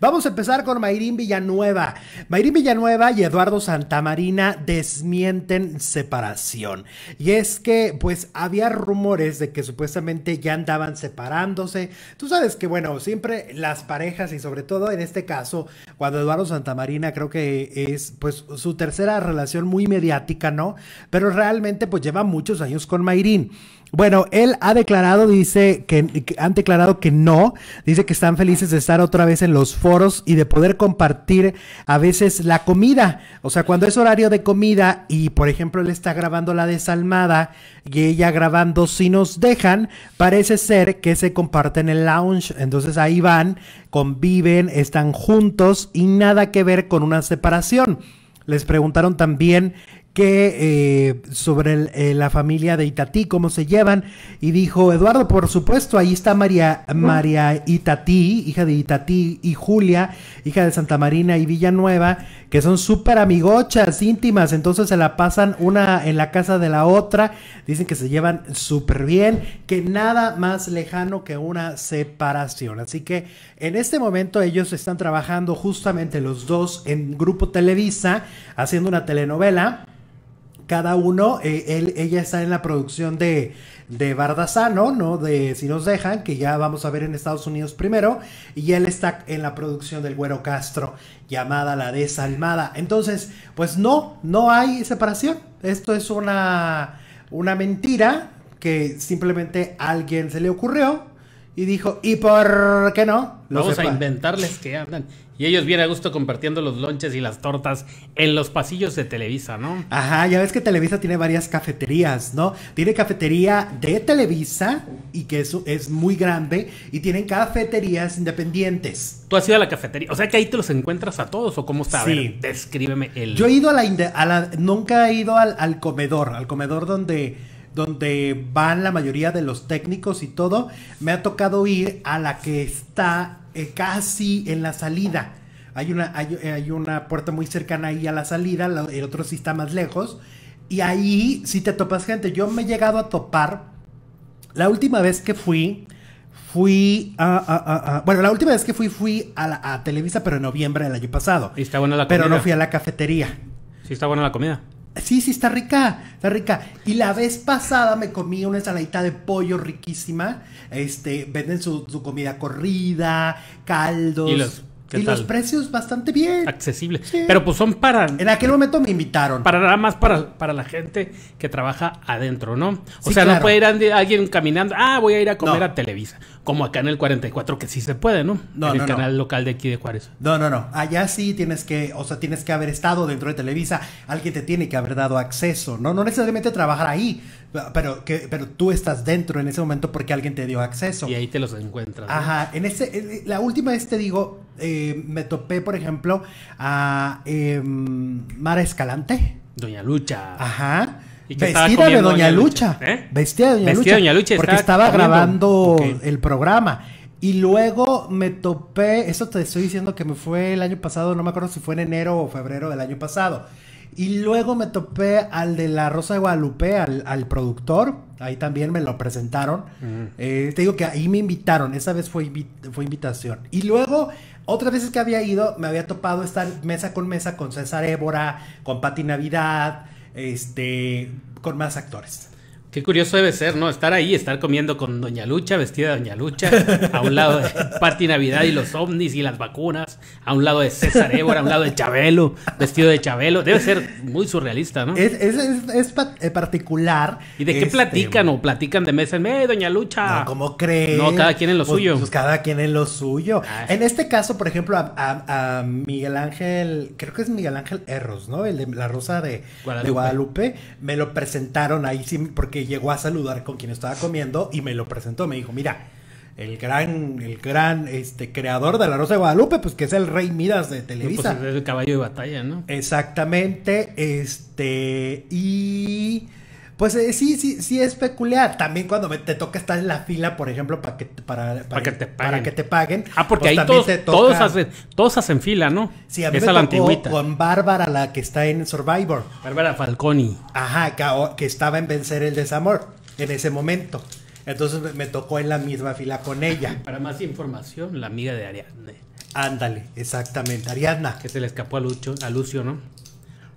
Vamos a empezar con Mayrín Villanueva. Mayrín Villanueva y Eduardo Santamarina desmienten separación. Y es que, pues, había rumores de que supuestamente ya andaban separándose. Tú sabes que, bueno, siempre las parejas y sobre todo en este caso, cuando Eduardo Santamarina creo que es, pues, su tercera relación muy mediática, ¿no? Pero realmente, pues, lleva muchos años con Mayrín. Bueno, él ha declarado, dice que, han declarado que no, dice que están felices de estar otra vez en los foros y de poder compartir a veces la comida. O sea, cuando es horario de comida y por ejemplo él está grabando la desalmada y ella grabando si nos dejan, parece ser que se comparten el lounge. Entonces ahí van, conviven, están juntos y nada que ver con una separación. Les preguntaron también que eh, sobre eh, la familia de Itatí, cómo se llevan, y dijo, Eduardo, por supuesto, ahí está María, María Itatí, hija de Itatí, y Julia, hija de Santa Marina y Villanueva, que son súper amigochas, íntimas, entonces se la pasan una en la casa de la otra, dicen que se llevan súper bien, que nada más lejano que una separación. Así que en este momento ellos están trabajando justamente los dos en Grupo Televisa, haciendo una telenovela cada uno, eh, ella está en la producción de, de Bardazano, ¿no? De Si nos dejan, que ya vamos a ver en Estados Unidos primero, y él está en la producción del Güero Castro, llamada La Desalmada. Entonces, pues no, no hay separación. Esto es una, una mentira que simplemente alguien se le ocurrió y dijo, ¿y por qué no? Lo vamos a inventarles que hablan y ellos bien a gusto compartiendo los lonches y las tortas en los pasillos de Televisa, ¿no? Ajá, ya ves que Televisa tiene varias cafeterías, ¿no? Tiene cafetería de Televisa y que eso es muy grande y tienen cafeterías independientes. Tú has ido a la cafetería, o sea que ahí te los encuentras a todos o cómo está. sí. descríbeme el. Yo he ido a la, nunca he ido al, comedor, al comedor donde donde van la mayoría de los técnicos y todo, me ha tocado ir a la que está eh, casi en la salida. Hay una, hay, una puerta muy cercana ahí a la salida, el otro sí está más lejos. Y ahí si te topas gente. Yo me he llegado a topar. La última vez que fui, fui a... bueno, la última vez que fui, fui a, la, Televisa, pero en noviembre del año pasado. Pero no fui a la cafetería. Sí, está buena la comida. Sí, sí, está rica, está rica. Y la vez pasada me comí una ensaladita de pollo riquísima. Este, venden su, comida corrida, caldos. Y, los, los, precios bastante bien. Accesibles. Pero pues son para... En aquel momento me invitaron. Para nada más para, para la gente que trabaja adentro, ¿no? O sea, no puede ir alguien caminando, ah, voy a ir a comer a Televisa como acá en el 44 que sí se puede, ¿no? No, en el canal local de aquí de Juárez. No, no, no. Allá sí tienes que, o sea, tienes que haber estado dentro de Televisa, alguien te tiene que haber dado acceso, ¿no? No necesariamente trabajar ahí, pero que pero tú estás dentro en ese momento porque alguien te dio acceso. Y ahí te los encuentras. Ajá, en ese la última vez te digo, eh, me topé, por ejemplo, a em, Mara Escalante. Doña Lucha. Ajá ¿eh? vestida, de Doña Lucha, vestida de Doña Lucha. Porque estaba, grabando el programa. Y luego me topé, eso te estoy diciendo que me fue el año pasado, no me acuerdo si fue en enero o febrero del año pasado. Y luego me topé al de la Rosa de Guadalupe, al, productor, ahí también me lo presentaron. Mm. Eh, te digo que ahí me invitaron, esa vez fue, fue invitación. Y luego, otras veces que había ido, me había topado esta mesa con mesa con César Évora, con Pati Navidad, este, con más actores. Qué curioso debe ser, ¿no? Estar ahí, estar comiendo con Doña Lucha, vestida de Doña Lucha, a un lado de Party Navidad y los ovnis y las vacunas, a un lado de César Évora, a un lado de Chabelo, vestido de Chabelo. Debe ser muy surrealista, ¿no? Es, eh, particular. ¿Y de qué este, platican o platican de mes en mes, eh, Doña Lucha? No, ¿cómo crees? No, cada quien en lo pues, suyo. Pues cada quien en lo suyo. En este caso, por ejemplo, a, Miguel Ángel, creo que es Miguel Ángel Erros, ¿no? El de La Rosa de Guadalupe. De Guadalupe me lo presentaron ahí, sí, porque llegó a saludar con quien estaba comiendo y me lo presentó. Me dijo, mira, el gran, el gran este, creador de la Rosa de Guadalupe, pues que es el rey Midas de pues, Televisa. es el caballo de batalla, ¿no? Exactamente. Este. Y pues eh, sí, sí, sí es peculiar. También cuando te toca estar en la fila, por ejemplo, para que, para, para, que, te paguen. Ah, porque pues ahí todos, todos, hacen, todos hacen fila, ¿no? Sí, a mí tocó con Bárbara, la que está en Survivor. Bárbara Falconi. Ajá, que, estaba en Vencer el Desamor en ese momento. Entonces me tocó en la misma fila con ella. Para más información, la amiga de Ariadne. Ándale, exactamente, Ariadna. Que se le escapó a, Lucio a Lucio, ¿no?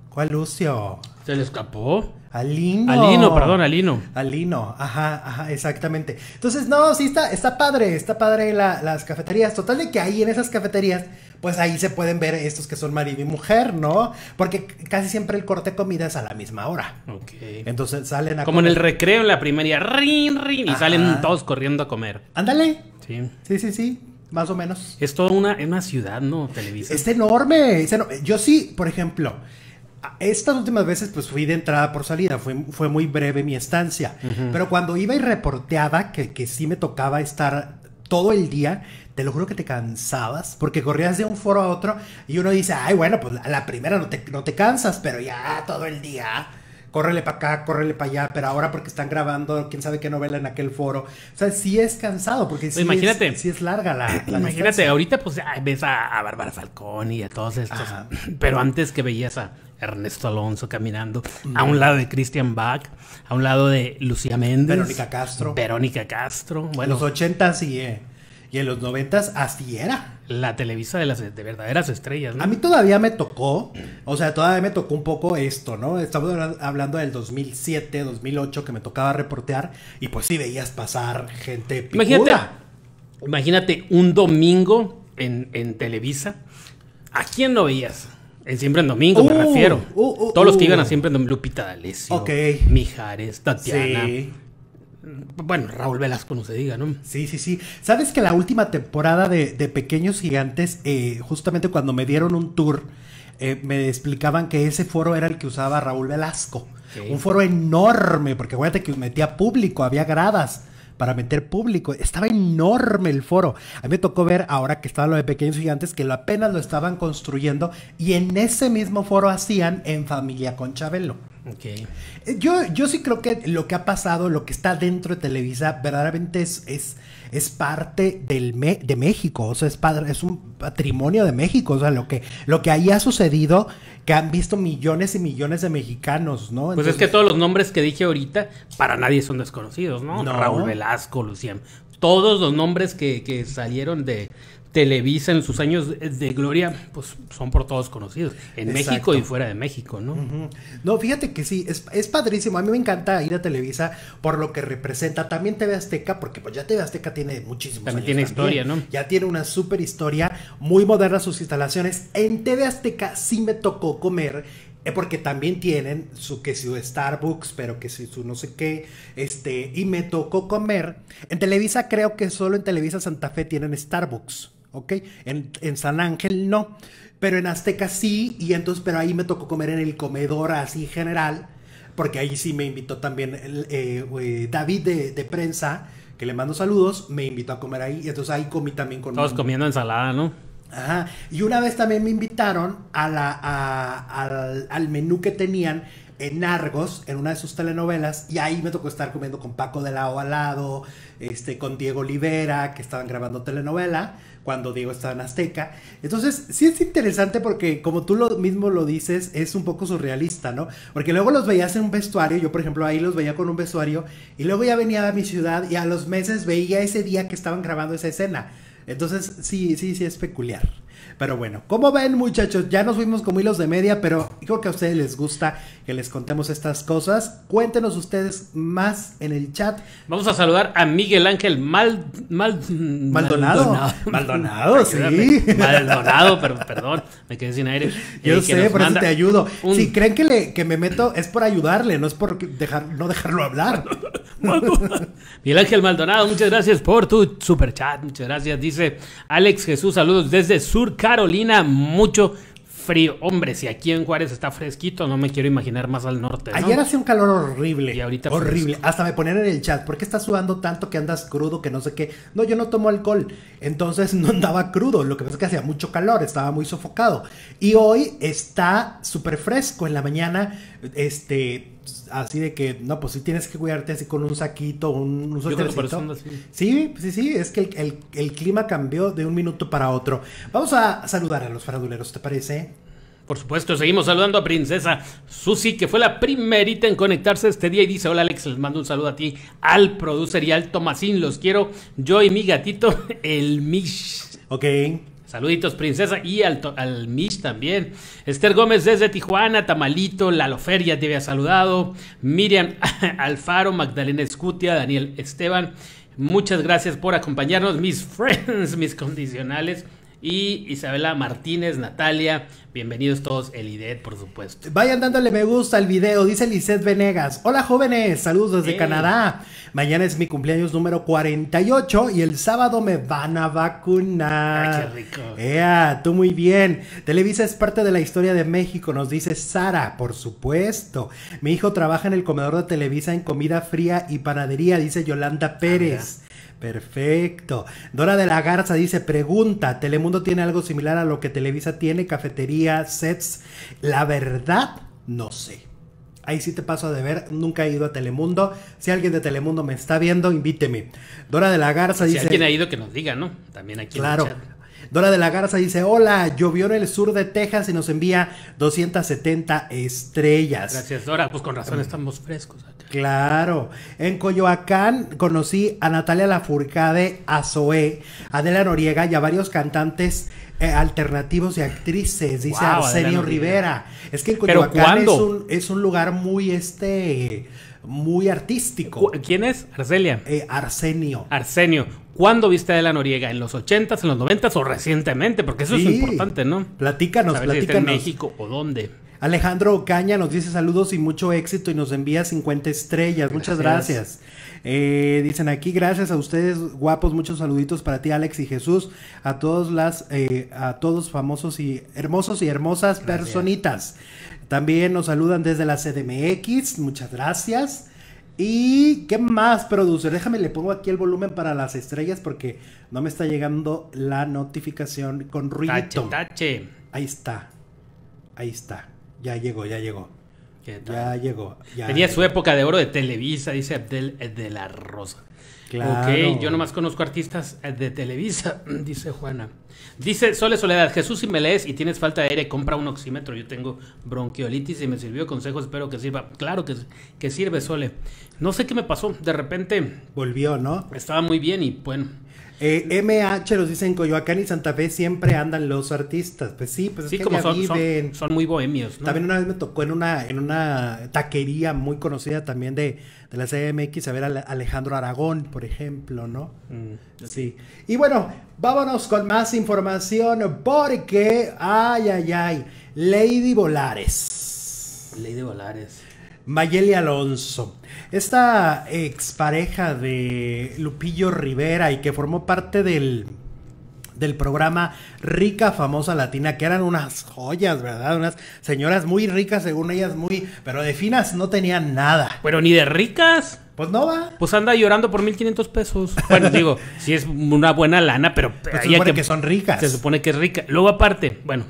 ¿Cuál Lucio? Se le escapó. Alino. Alino, perdón, Alino. Alino, ajá, ajá, exactamente. Entonces, no, sí está, está padre, está padre las cafeterías. Total de que ahí en esas cafeterías, pues ahí se pueden ver estos que son marido y mujer, ¿no? Porque casi siempre el corte de comida es a la misma hora. Ok. Entonces salen a Como en el recreo en la primaria, rin, rin, y salen todos corriendo a comer. Ándale. Sí. Sí, sí, sí. Más o menos. Es toda una, una ciudad, ¿no? Televisa. Es enorme. Es enorme. Yo sí, por ejemplo, estas últimas veces pues fui de entrada por salida, fue, fue muy breve mi estancia, pero cuando iba y reporteaba, que, que sí me tocaba estar todo el día, te lo juro que te cansabas, porque corrías de un foro a otro y uno dice, ay, bueno, pues la, la primera no te, no te cansas, pero ya todo el día córrele para acá, córrele para allá, pero ahora porque están grabando quién sabe qué novela en aquel foro. O sea, sí es cansado, porque sí, imagínate, es, sí es larga la. imagínate, ahorita pues ves a, Bárbara Falcón y a todos estos, pero antes que veías a Ernesto Alonso caminando, a un lado de Christian Bach, a un lado de Lucía Méndez. Verónica Castro. Verónica Castro. Bueno, en los 80 sí, eh, y en los 90 así era. La televisa de las verdaderas estrellas. A mí todavía me tocó, o sea, todavía me tocó un poco esto, ¿no? Estamos hablando del 2007, 2008 que me tocaba reportear y pues sí veías pasar gente. Picura. Imagínate, imagínate un domingo en, en Televisa. ¿A quién lo veías? En Siempre en Domingo, me uh, refiero. Uh, uh, Todos los que iban a Siempre en Domingo. Lupita D'Alessio. Mijares, Tatiana. Bueno, Raúl Velasco no se diga, ¿no? Sí, sí, sí. ¿Sabes que la última temporada de, Pequeños Gigantes, eh, justamente cuando me dieron un tour, eh, me explicaban que ese foro era el que usaba Raúl Velasco. Un foro enorme, porque acuérdate que metía público, había gradas para meter público. Estaba enorme el foro. A mí me tocó ver ahora que estaba lo de Pequeños Gigantes que lo apenas lo estaban construyendo y en ese mismo foro hacían en familia con Chabelo. Okay. Eh, yo, yo sí creo que lo que ha pasado, lo que está dentro de Televisa, verdaderamente es, es, es parte del de México. O sea, es, padre, es un patrimonio de México. O sea, lo que, lo que ahí ha sucedido que han visto millones y millones de mexicanos, ¿no? pues es que todos los nombres que dije ahorita para nadie son desconocidos, ¿no? Raúl Velasco, Lucien. Todos los nombres que, que salieron de, Televisa en sus años de gloria, pues son por todos conocidos, en México y fuera de México, ¿no? No, fíjate que sí, es, padrísimo, a mí me encanta ir a Televisa por lo que representa, también TV Azteca, porque pues ya TV Azteca tiene muchísimos También años tiene historia, ¿no? Ya tiene una super historia, muy moderna sus instalaciones, en TV Azteca sí me tocó comer eh, porque también tienen su que su Starbucks, pero que si su no sé qué, este, y me tocó comer. En Televisa creo que solo en Televisa Santa Fe tienen Starbucks. ¿ok? En, San Ángel no, pero en Azteca sí, y entonces, pero ahí me tocó comer en el comedor así general, porque ahí sí me invitó también eh, eh, David de, prensa, que le mando saludos, me invitó a comer ahí, y entonces ahí comí también con... Todos comiendo ensalada, ¿no? Ajá. Y una vez también me invitaron a al, menú que tenían en Argos, en una de sus telenovelas, y ahí me tocó estar comiendo con Paco de la a lado, este, con Diego Olivera, que estaban grabando telenovela cuando Diego estaba en Azteca. Entonces, sí es interesante porque, como tú lo mismo lo dices, es un poco surrealista, ¿no? Porque luego los veías en un vestuario, yo por ejemplo ahí los veía con un vestuario, y luego ya venía a mi ciudad y a los meses veía ese día que estaban grabando esa escena. Entonces, sí, sí, sí es peculiar. Pero bueno, como ven muchachos, ya nos fuimos como hilos de media, pero creo que a ustedes les gusta que les contemos estas cosas. Cuéntenos ustedes más en el chat. Vamos a saludar a Miguel Ángel Maldonado. Maldonado, sí. Maldonado, pero perdón, me quedé sin aire. Yo sé, por eso te ayudo. Si creen que, que me meto, es por ayudarle, no es por dejar, no dejarlo hablar. Miguel Ángel Maldonado, muchas gracias por tu super chat, muchas gracias. Dice Alex Jesús, saludos desde Sur Carolina, mucho frío. Hombre, si aquí en Juárez está fresquito, no me quiero imaginar más al norte. Ayer hacía un calor horrible. Y ahorita horrible. Hasta me ponían en el chat, ¿por qué estás sudando tanto que andas crudo, que no sé qué? No, yo no tomo alcohol. Entonces no andaba crudo. Lo que pasa es que hacía mucho calor, estaba muy sofocado. Y hoy está súper fresco en la mañana. Este, así de que, no, pues si tienes que cuidarte así con un saquito, un, un Sí, sí, sí, es que el, clima cambió de un minuto para otro. Vamos a saludar a los faraduleros, ¿te parece? Por supuesto, seguimos saludando a Princesa Susi, que fue la primerita en conectarse este día y dice, hola Alex, les mando un saludo a ti, al producer y al Tomasín, los quiero, yo y mi gatito, el Mish. Ok, Saluditos, princesa. Y al, al también. Esther Gómez desde Tijuana, Tamalito, Lalofer, ya te había saludado. Miriam Alfaro, Magdalena Escutia, Daniel Esteban. Muchas gracias por acompañarnos, mis friends, mis condicionales y Isabela Martínez, Natalia. Bienvenidos todos, el IDET, por supuesto. Vayan dándole me gusta al video, dice Lizeth Venegas. Hola jóvenes, saludos desde Canadá. Mañana es mi cumpleaños número 48 y el sábado me van a vacunar. Ah, qué rico. Ea, tú muy bien. Televisa es parte de la historia de México, nos dice Sara, por supuesto. Mi hijo trabaja en el comedor de Televisa en comida fría y panadería, dice Yolanda ah, Pérez. Perfecto. Dora de la Garza dice, pregunta, ¿Telemundo tiene algo similar a lo que Televisa tiene? Cafetería, sets. La verdad, no sé. Ahí sí te paso a deber. Nunca he ido a Telemundo. Si alguien de Telemundo me está viendo, invíteme. Dora de la Garza dice. Si alguien ha ido, que nos diga, ¿no? También aquí. Claro. En chat. Dora de la Garza dice, hola, llovió en el sur de Texas y nos envía 270 estrellas. Gracias, Dora. Pues con razón mm. estamos frescos. Claro. En Coyoacán conocí a Natalia Lafourcade, a Zoé, Adela Noriega y a varios cantantes eh, alternativos y actrices, dice Arsenio Rivera. Es que en Coyoacán es un, lugar muy este muy artístico. ¿Quién es? Arcelia. Eh, Arsenio. Arsenio. ¿Cuándo viste a la Noriega? ¿En los 80s, en los 90s o recientemente? Porque eso es importante, ¿no? Platícanos, platícanos. Si está en México o dónde. Alejandro Caña nos dice saludos y mucho éxito y nos envía 50 estrellas. Muchas gracias. Eh, dicen aquí, gracias a ustedes, guapos, muchos saluditos para ti, Alex y Jesús, a todos las, eh, a todos famosos y hermosos y hermosas personitas. También nos saludan desde la CDMX, muchas gracias. ¿Y qué más, producer? Déjame, le pongo aquí el volumen para las estrellas porque no me está llegando la notificación con ruido. Tache, tache. Ahí está. Ahí está. Ya llegó, ya llegó. Ya llegó. Ya Tenía su época de oro de Televisa, dice Abdel de la Rosa. Claro. Ok, yo nomás conozco artistas de Televisa, dice Juana. Dice Sole Soledad, Jesús, si me lees y tienes falta de aire, compra un oxímetro. Yo tengo bronquiolitis y me sirvió consejo, espero que sirva. Claro que, sirve, Sole. No sé qué me pasó, de repente... Volvió, ¿no? Estaba muy bien y bueno... MH eh, los dicen Coyoacán y Santa Fe siempre andan los artistas. Pues sí, pues es que como son, Son, muy bohemios. También una vez me tocó en una, en una taquería muy conocida también de, de la CMX a ver a Alejandro Aragón, por ejemplo, ¿no? Mm. sí. Y bueno, vámonos con más información información porque, ay, ay, ay, Lady Bolares. Lady Bolares. Mayeli Alonso. Esta expareja de Lupillo Rivera y que formó parte del, del programa Rica Famosa Latina, que eran unas joyas, ¿verdad? Unas señoras muy ricas, según ellas, muy... Pero de finas no tenían nada. Pero ni de ricas. Pues no va. Pues anda llorando por 1500 pesos. Bueno, digo, si es una buena lana, pero. Pues se supone que, son ricas. Se supone que es rica. Luego, aparte, bueno,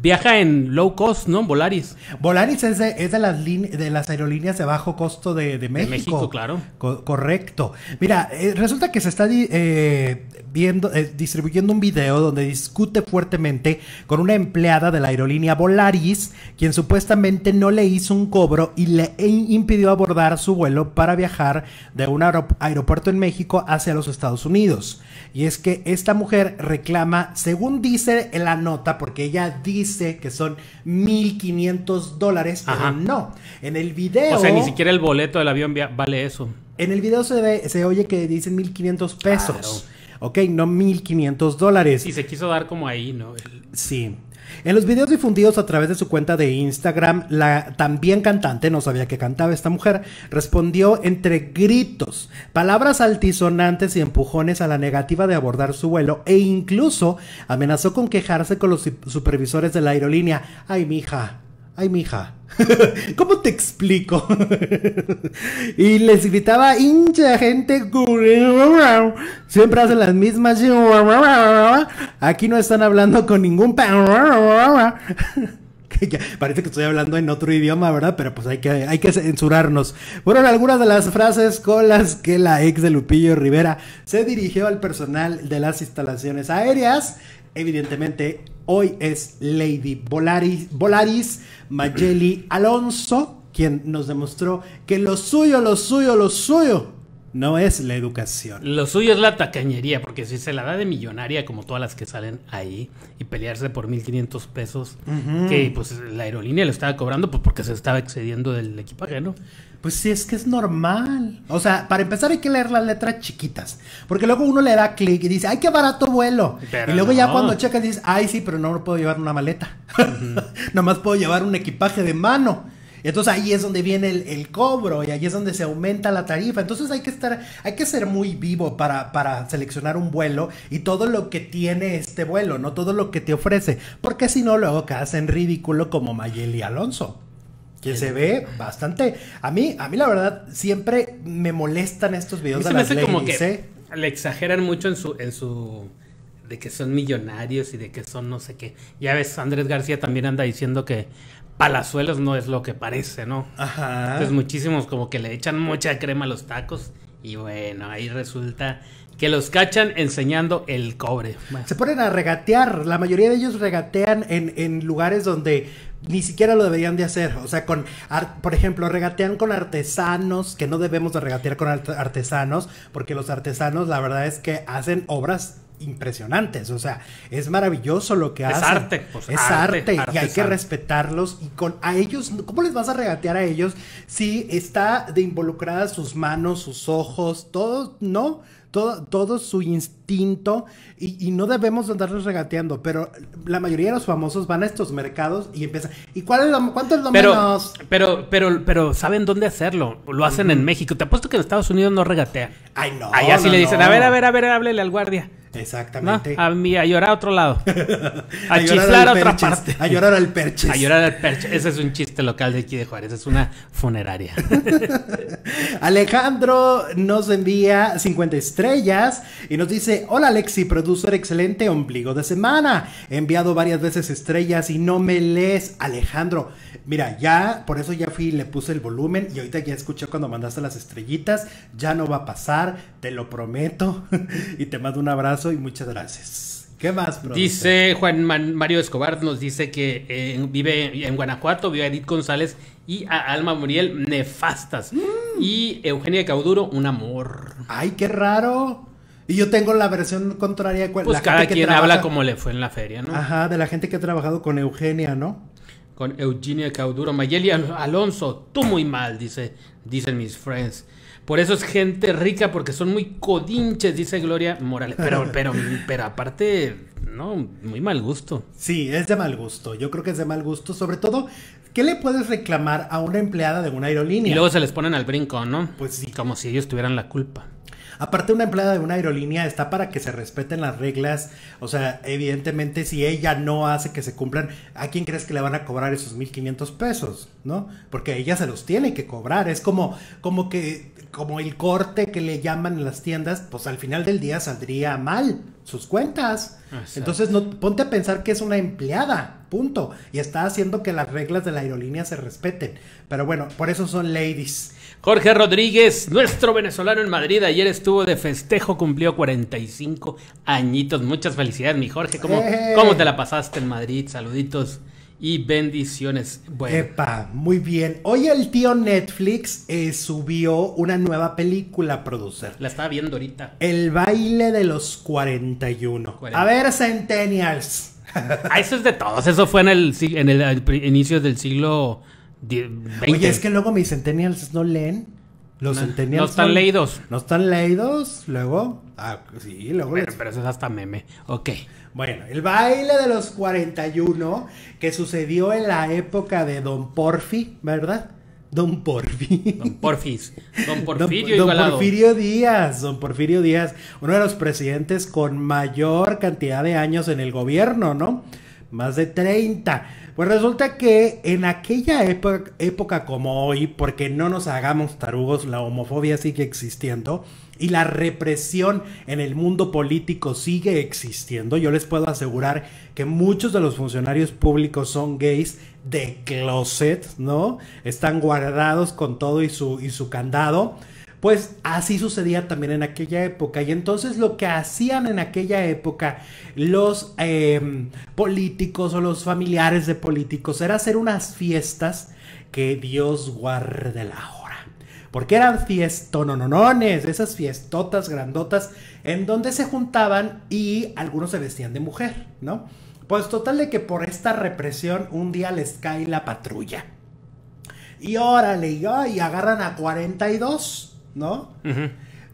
viaja en low cost, ¿no? Volaris. Volaris es de, es de, las, de las aerolíneas de bajo costo de, México. De México, claro. correcto. Mira, eh, resulta que se está eh, viendo, eh, distribuyendo un video donde discute fuertemente con una empleada de la aerolínea Volaris, quien supuestamente no le hizo un cobro y le e, impidió abordar su vuelo para viajar de un aeropuerto en México hacia los Estados Unidos. Y es que esta mujer reclama, según dice en la nota, porque ella dice que son 1.500 dólares, no. En el video... O sea, ni siquiera el boleto del avión vale eso. En el video se, ve, se oye que dicen 1.500 pesos. Ok, no 1.500 dólares. Y se quiso dar como ahí, ¿no? Sí. En los videos difundidos a través de su cuenta de Instagram, la también cantante, no sabía que cantaba esta mujer, respondió entre gritos, palabras altisonantes y empujones a la negativa de abordar su vuelo e incluso amenazó con quejarse con los supervisores de la aerolínea. Ay, mija, ay, mija, ¿cómo te explico? y les gritaba, hincha gente, siempre hacen las mismas. Aquí no están hablando con ningún. parece que estoy hablando en otro idioma, ¿verdad? Pero pues hay que, hay que censurarnos. Fueron algunas de las frases con las que la ex de Lupillo Rivera se dirigió al personal de las instalaciones aéreas. Evidentemente, hoy es Lady Volaris, Volaris Mayeli Alonso, quien nos demostró que lo suyo, lo suyo, lo suyo no es la educación. Lo suyo es la tacañería, porque si se la da de millonaria, como todas las que salen ahí, y pelearse por 1.500 pesos, que pues la aerolínea lo estaba cobrando, pues porque se estaba excediendo del equipaje, ¿no? Pues sí, es que es normal. O sea, para empezar hay que leer las letras chiquitas. Porque luego uno le da clic y dice, ay, qué barato vuelo. y luego ya cuando checas dices, ay, sí, pero no puedo llevar una maleta. Nomás puedo llevar un equipaje de mano. Y entonces ahí es donde viene el, cobro y ahí es donde se aumenta la tarifa. Entonces hay que estar, hay que ser muy vivo para, para seleccionar un vuelo y todo lo que tiene este vuelo, no todo lo que te ofrece. Porque si no, luego quedas en ridículo como Mayeli Alonso que se ve bastante. A mí, a mí la verdad, siempre me molestan estos videos de me ladies, como que ¿eh? le exageran mucho en su, en su de que son millonarios y de que son no sé qué. Ya ves, Andrés García también anda diciendo que Palazuelos no es lo que parece, ¿no? Ajá. Entonces muchísimos como que le echan mucha crema a los tacos y bueno, ahí resulta que los cachan enseñando el cobre. Se ponen a regatear, la mayoría de ellos regatean en, en lugares donde ni siquiera lo deberían de hacer. O sea, con, por ejemplo, regatean con artesanos, que no debemos de regatear con artesanos, porque los artesanos la verdad es que hacen obras impresionantes, o sea, es maravilloso lo que hacen. Pues, es Arte, es arte, y hay que respetarlos y con a ellos, ¿cómo les vas a regatear a ellos si está de involucradas sus manos, sus ojos, todo, no, todo, todo su, y, no debemos Andarnos regateando, pero la mayoría de los famosos van a estos mercados y empiezan, ¿y cuál es lo, cuánto es lo menos? Pero, pero, pero saben dónde hacerlo, lo hacen en México, te apuesto que en Estados Unidos no regatea Ay, no. Allá sí le dicen, a ver, a ver, a ver, háblele al guardia. Exactamente. a, mí, a llorar a otro lado. A, chiflar a otra parte. A llorar al perche. A llorar al perche. Ese es un chiste local de aquí de Juárez. Es una funeraria. Alejandro nos envía 50 estrellas y nos dice: hola Alexi, productor excelente, ombligo de semana. He enviado varias veces estrellas y no me lees, Alejandro. Mira, ya, por eso ya fui y le puse el volumen y ahorita ya escuché cuando mandaste las estrellitas. Ya no va a pasar, te lo prometo. y te mando un abrazo y muchas gracias. ¿Qué más, Dice Juan Mario Escobar, nos dice que eh, vive en Guanajuato, vive Edith González y Alma Muriel, nefastas. Mm. Y Eugenia Cauduro, un amor. ¡Ay, qué raro! Y yo tengo la versión contraria. Pues cada quien habla como le fue en la feria, ¿no? Ajá, de la gente que ha trabajado con Eugenia, ¿no? Con Eugenia Cauduro. Mayeli Alonso, tú muy mal, dice, dicen mis friends. Por eso es gente rica, porque son muy codinches, dice Gloria Morales. Pero, pero, pero aparte, no, muy mal gusto. Sí, es de mal gusto. Yo creo que es de mal gusto. Sobre todo, ¿qué le puedes reclamar a una empleada de una aerolínea? Y luego se les ponen al brinco, ¿no? Pues sí. Como si ellos tuvieran la culpa. Aparte, una empleada de una aerolínea está para que se respeten las reglas. O sea, evidentemente, si ella no hace que se cumplan, ¿a quién crees que le van a cobrar esos 1500 pesos? ¿No? Porque ella se los tiene que cobrar. Es como, como que, como el corte que le llaman las tiendas, pues al final del día saldría mal sus cuentas. Entonces, no, ponte a pensar que es una empleada, punto. Y está haciendo que las reglas de la aerolínea se respeten. Pero bueno, por eso son ladies. Jorge Rodríguez, nuestro venezolano en Madrid, ayer estuvo de festejo, cumplió 45 añitos. Muchas felicidades, mi Jorge. Eh. ¿Cómo, te la pasaste en Madrid? Saluditos y bendiciones. Epa, muy bien. Hoy el tío Netflix eh, subió una nueva película, producer. La estaba viendo ahorita. El baile de los 41. A ver, Centennials. Ah, eso es de todos. Eso fue en el, en el, del siglo Oye, es que luego mis centennials no leen. Los no, No están leídos. No están leídos. Luego. Ah, sí, luego. Pero, eso es hasta meme. Ok. Bueno, el baile de los 41 que sucedió en la época de Don Porfi, ¿verdad? Don Porfi. Don Porfis. Porfirio don Porfirio Díaz. Don Porfirio Díaz, uno de los presidentes con mayor cantidad de años en el gobierno, ¿no? Más de 30. Pues resulta que en aquella época, como hoy, porque no nos hagamos tarugos, la homofobia sigue existiendo y la represión en el mundo político sigue existiendo. Yo les puedo asegurar que muchos de los funcionarios públicos son gays de closet, ¿no? Están guardados con todo y su, y su candado. Pues así sucedía también en aquella época. Y entonces lo que hacían en aquella época los em, políticos o los familiares de políticos era hacer unas fiestas que Dios guarde la hora. Porque eran fiestononones, esas fiestotas grandotas, en donde se juntaban y algunos se vestían de mujer, ¿no? Pues total de que por esta represión un día les cae la patrulla. Y órale, y agarran a 42. ¿no?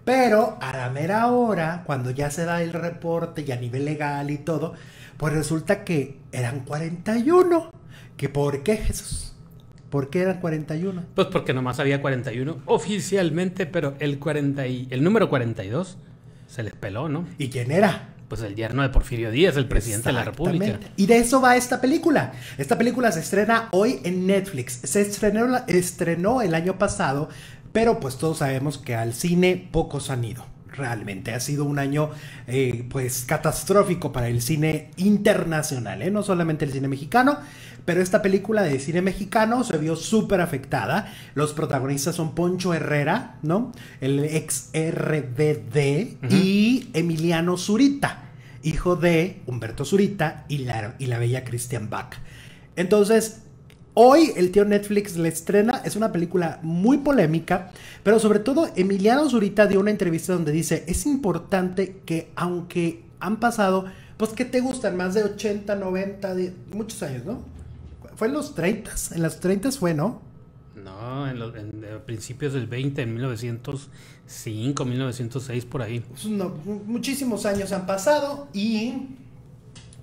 Pero a la mera hora, cuando ya se da el reporte y a nivel legal y todo, pues resulta que eran 41. ¿Que ¿Por qué, Jesús? ¿Por qué eran 41? Pues porque nomás había 41 oficialmente, pero el, 40 y, el número 42 se les peló, ¿no? ¿Y quién era? Pues el yerno de Porfirio Díaz, el presidente de la República. Y de eso va esta película. Esta película se estrena hoy en Netflix. Se estrenó el año pasado pero pues todos sabemos que al cine pocos han ido. Realmente ha sido un año eh, pues catastrófico para el cine internacional, ¿eh? no solamente el cine mexicano, pero esta película de cine mexicano se vio súper afectada. Los protagonistas son Poncho Herrera, ¿no? El ex RBD y Emiliano Zurita, hijo de Humberto Zurita y la, y la bella Christian Bach. Entonces, Hoy el tío Netflix le estrena, es una película muy polémica, pero sobre todo Emiliano Zurita dio una entrevista donde dice, es importante que aunque han pasado, pues que te gustan más de 80, 90, muchos años, ¿no? Fue en los 30, en los 30 fue, ¿no? No, en, principios del 20, en 1905, 1906, por ahí. Pues, muchísimos años han pasado y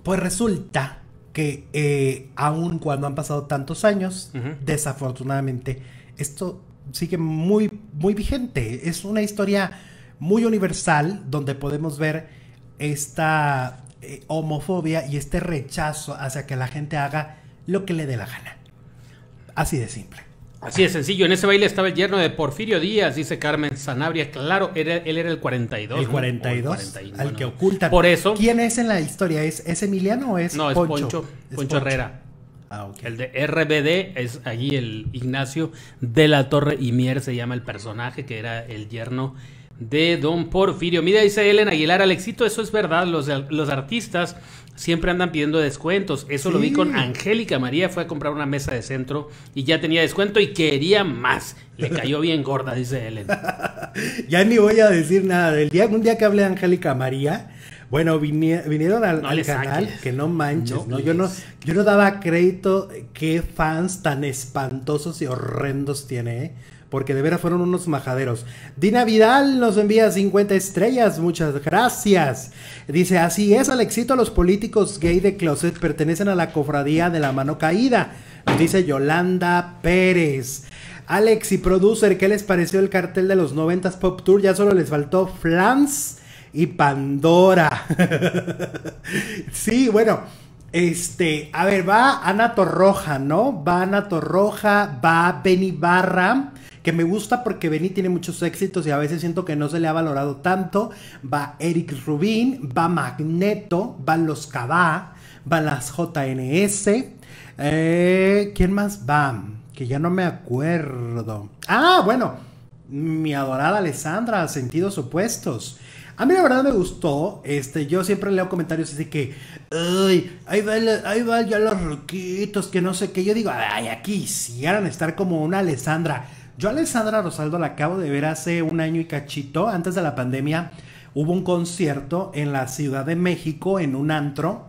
pues resulta que eh, aun cuando han pasado tantos años, desafortunadamente, esto sigue muy, muy vigente. Es una historia muy universal donde podemos ver esta eh, homofobia y este rechazo hacia que la gente haga lo que le dé la gana. Así de simple. Así de sencillo, en ese baile estaba el yerno de Porfirio Díaz, dice Carmen Sanabria. Claro, él era el 42. El 42, al que oculta. Por eso. ¿Quién es en la historia? ¿Es, es Emiliano o es No, es Poncho. Poncho, Poncho Herrera. Ah, El de RBD es allí el Ignacio de la Torre y Mier se llama el personaje que era el yerno de Don Porfirio. Mira, dice en Aguilar, éxito, eso es verdad, los, los artistas siempre andan pidiendo descuentos. Eso lo vi con Angélica María, fue a comprar una mesa de centro y ya tenía descuento y quería más. Le cayó bien gorda, dice Ellen. ya ni voy a decir nada. día, un día que hablé de Angélica María, bueno, vinieron al, canal, que no manches, Yo no, yo no daba crédito qué fans tan espantosos y horrendos tiene, ¿eh? porque de veras fueron unos majaderos. Dina Vidal nos envía 50 estrellas, muchas gracias. Dice, así es, Alexito, los políticos gay de closet pertenecen a la cofradía de la mano caída, dice Yolanda Pérez. Alex y producer, ¿qué les pareció el cartel de los 90s Pop Tour? Ya solo les faltó Flans y Pandora. sí, bueno, este, a ver, va Ana Torroja, ¿no? Va Ana Torroja, va Benny Barra, que me gusta porque Benny tiene muchos éxitos y a veces siento que no se le ha valorado tanto. Va Eric Rubin, va Magneto, van los Cabá, van las JNS. Eh, ¿Quién más va? Que ya no me acuerdo. Ah, bueno, mi adorada Alessandra, sentidos opuestos. A mí la verdad me gustó. Este, yo siempre leo comentarios así que, ay, ahí va, ahí ya los roquitos, que no sé qué. Yo digo, ay, aquí quisieran estar como una Alessandra. Yo Alessandra Rosaldo la acabo de ver hace un año y cachito, antes de la pandemia, hubo un concierto en la Ciudad de México, en un antro,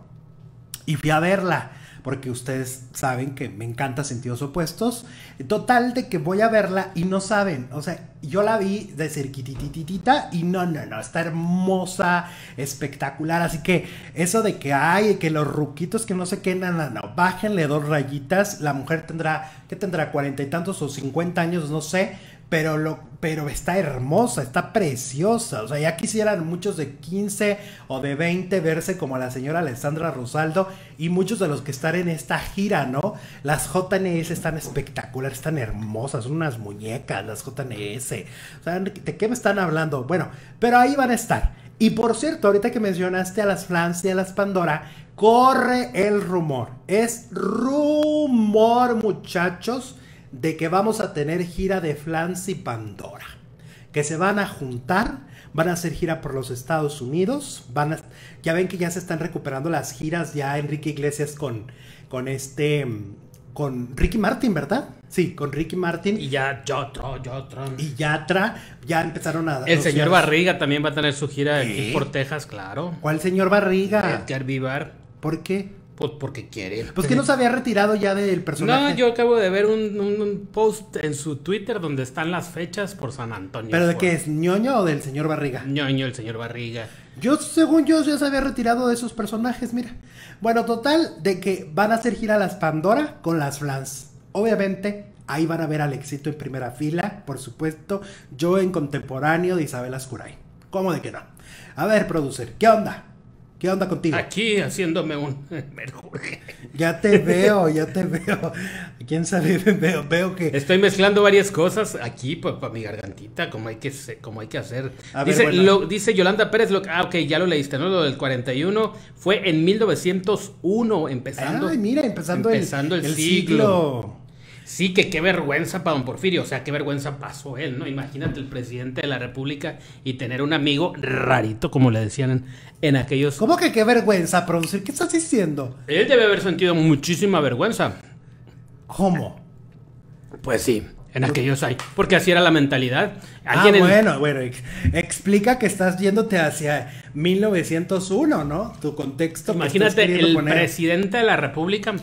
y fui a verla porque ustedes saben que me encanta Sentidos Opuestos. Total de que voy a verla y no saben, o sea, yo la vi de cerquitititita y no, no, no, está hermosa, espectacular, así que eso de que hay, que los ruquitos que no sé qué, no, no, no, bájenle dos rayitas, la mujer tendrá, que tendrá cuarenta y tantos o cincuenta años, no sé, pero, lo, pero está hermosa, está preciosa. O sea, ya quisieran muchos de 15 o de 20 verse como la señora Alessandra Rosaldo y muchos de los que están en esta gira, ¿no? Las JNS están espectaculares, están hermosas, son unas muñecas las JNS. O sea, ¿de qué me están hablando? Bueno, pero ahí van a estar. Y por cierto, ahorita que mencionaste a las Flans y a las Pandora, corre el rumor. Es rumor, muchachos de que vamos a tener gira de Flans y Pandora, que se van a juntar, van a hacer gira por los Estados Unidos, van a, ya ven que ya se están recuperando las giras ya Enrique Iglesias con, con este con Ricky Martin, ¿verdad? Sí, con Ricky Martin. Y ya yo Yotro. Y Yatra, ya empezaron a... El señor Barriga también va a tener su gira aquí por Texas, claro. ¿Cuál señor Barriga? Vivar. ¿Por qué? Pues porque quiere. Pues que no se había retirado ya del personaje. No, yo acabo de ver un, post en su Twitter donde están las fechas por San Antonio. ¿Pero de qué es? ¿ñoño o del señor Barriga? ñoño, el señor Barriga. Yo, según yo, ya se había retirado de esos personajes, mira. Bueno, total, de que van a hacer gira las Pandora con las Flans. Obviamente, ahí van a ver al éxito en primera fila, por supuesto. Yo en contemporáneo de Isabel Ascuray. ¿Cómo de qué no? A ver, producer, ¿qué onda? ¿Qué onda contigo? Aquí haciéndome un Ya te veo, ya te veo. ¿Quién sabe? Veo, veo que. Estoy mezclando varias cosas aquí para mi gargantita, como hay que, como hay que hacer. dice, lo, dice Yolanda Pérez, lo, ah, ok, ya lo leíste, ¿no? Lo del 41 fue en 1901, empezando. y mira, empezando, el, el, siglo. Sí, que qué vergüenza para don Porfirio, o sea, qué vergüenza pasó él, ¿no? Imagínate el presidente de la República y tener un amigo rarito, como le decían en, aquellos... ¿Cómo que qué vergüenza, producir? ¿Qué estás diciendo? Él debe haber sentido muchísima vergüenza. ¿Cómo? Pues sí, en aquellos hay, porque así era la mentalidad. ah, bueno, bueno, explica que estás yéndote hacia 1901, ¿no? Tu contexto. Imagínate el presidente de la República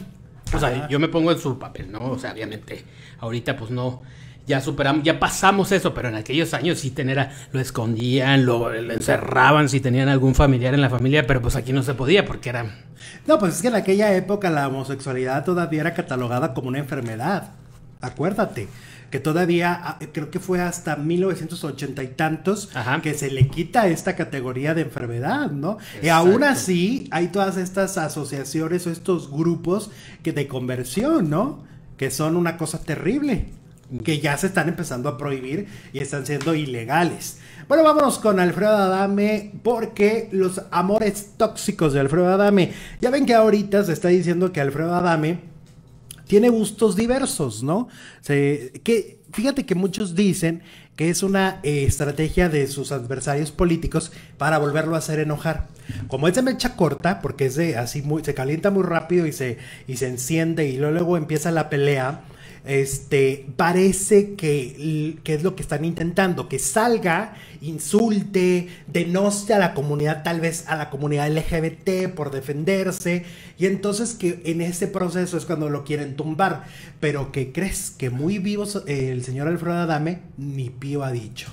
o pues, sea, yo me pongo en su papel, ¿no? O sea, obviamente, ahorita pues no, ya superamos, ya pasamos eso, pero en aquellos años sí tener lo escondían, lo, encerraban si tenían algún familiar en la familia, pero pues aquí no se podía porque era... No, pues es que en aquella época la homosexualidad todavía era catalogada como una enfermedad, acuérdate que todavía ah, creo que fue hasta 1980 y tantos que se le quita esta categoría de enfermedad, ¿no? Y aún así hay todas estas asociaciones o estos grupos que de conversión, ¿no? Que son una cosa terrible que ya se están empezando a prohibir y están siendo ilegales. Bueno, vámonos con Alfredo Adame porque los amores tóxicos de Alfredo Adame. Ya ven que ahorita se está diciendo que Alfredo Adame tiene gustos diversos, ¿no? que, fíjate que muchos dicen que es una eh, estrategia de sus adversarios políticos para volverlo a hacer enojar. Como es de mecha corta, porque es de así muy, se calienta muy rápido y se, y se enciende y luego empieza la pelea, este, parece que, es lo que están intentando, que salga, insulte, denoste a la comunidad, tal vez a la comunidad LGBT por defenderse, y entonces que en ese proceso es cuando lo quieren tumbar, pero que crees que muy vivo el señor Alfredo Adame, ni pío ha dicho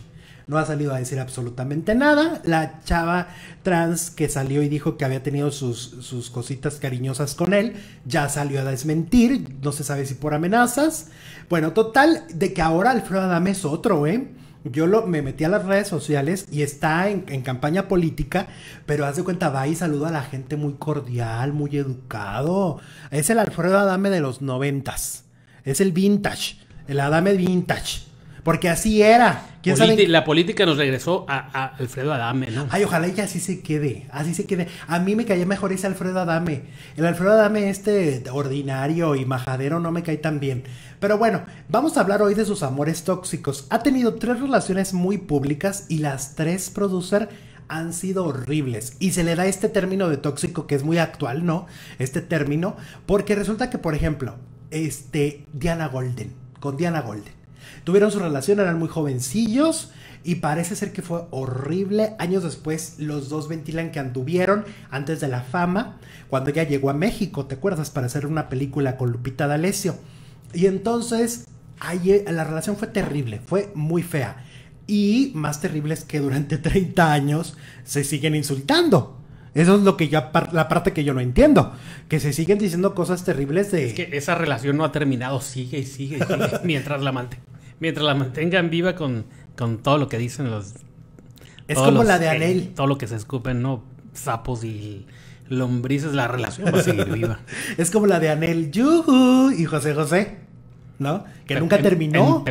no ha salido a decir absolutamente nada. La chava trans que salió y dijo que había tenido sus, sus cositas cariñosas con él, ya salió a desmentir, no se sabe si por amenazas. Bueno, total, de que ahora Alfredo Adame es otro, ¿eh? Yo lo, me metí a las redes sociales y está en, en campaña política, pero haz de cuenta, va y saluda a la gente muy cordial, muy educado. Es el Alfredo Adame de los noventas. Es el vintage, el Adame vintage. Porque así era. La política nos regresó a, Alfredo Adame, ¿no? Ay, ojalá y así se quede, así se quede. A mí me caía mejor ese Alfredo Adame. El Alfredo Adame este ordinario y majadero no me cae tan bien. Pero bueno, vamos a hablar hoy de sus amores tóxicos. Ha tenido tres relaciones muy públicas y las tres producer han sido horribles. Y se le da este término de tóxico que es muy actual, ¿no? Este término, porque resulta que, por ejemplo, este, Diana Golden, con Diana Golden. Tuvieron su relación, eran muy jovencillos y parece ser que fue horrible. Años después los dos ventilan que anduvieron antes de la fama, cuando ella llegó a México, ¿te acuerdas? Para hacer una película con Lupita D'Alessio. Y entonces ahí, la relación fue terrible, fue muy fea. Y más terrible es que durante 30 años se siguen insultando. Eso es lo que yo, la parte que yo no entiendo. Que se siguen diciendo cosas terribles de. Es que esa relación no ha terminado, sigue y sigue y sigue mientras la amante. Mientras la mantengan viva con, con todo lo que dicen los... Es como la de Anel. todo lo que se escupen, ¿no? Sapos y lombrices, la relación va a seguir viva. es como la de Anel, yuhu, y José José, ¿no? Que nunca terminó.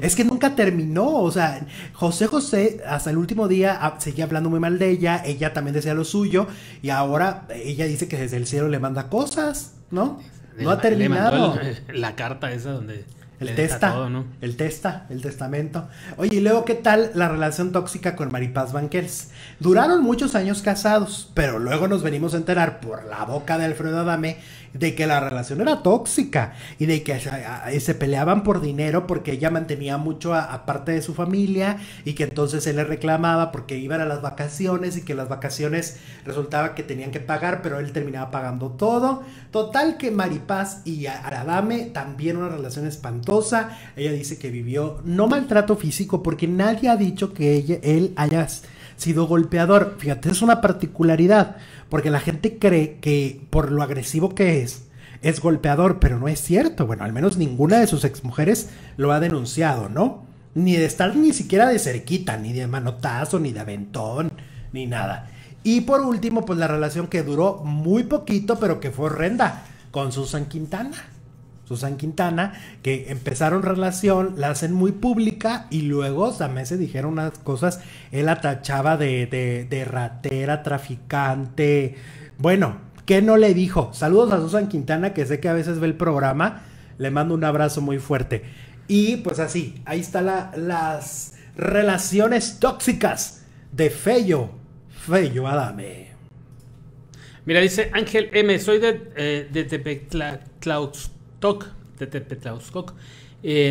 Es que nunca terminó, o sea, José José hasta el último día ah, seguía hablando muy mal de ella, ella también decía lo suyo, y ahora eh, ella dice que desde el cielo le manda cosas, ¿no? no ha terminado. la carta esa donde el testa, el testa, el testamento. Oye, y luego, ¿qué tal la relación tóxica con Maripaz Banquels? Duraron muchos años casados, pero luego nos venimos a enterar por la boca de Alfredo Adame de que la relación era tóxica y de que se peleaban por dinero porque ella mantenía mucho a, parte de su familia y que entonces él le reclamaba porque iban a las vacaciones y que las vacaciones resultaba que tenían que pagar, pero él terminaba pagando todo. Total que Maripaz y Aradame también una relación espantosa. Ella dice que vivió no maltrato físico porque nadie ha dicho que él haya sido golpeador. Fíjate, es una particularidad, porque la gente cree que por lo agresivo que es, es golpeador, pero no es cierto. Bueno, al menos ninguna de sus exmujeres lo ha denunciado, ¿no? Ni de estar ni siquiera de cerquita, ni de manotazo, ni de aventón, ni nada. Y por último, pues la relación que duró muy poquito, pero que fue horrenda, con Susan Quintana. Susan Quintana, que empezaron relación, la hacen muy pública y luego también se dijeron unas cosas, él la tachaba de, de, ratera, traficante, bueno, ¿qué no le dijo? Saludos a Susan Quintana, que sé que a veces ve el programa, le mando un abrazo muy fuerte. Y pues así, ahí están las relaciones tóxicas de Fello, Fello Adame. Mira, dice Ángel M, soy de, TP eh, de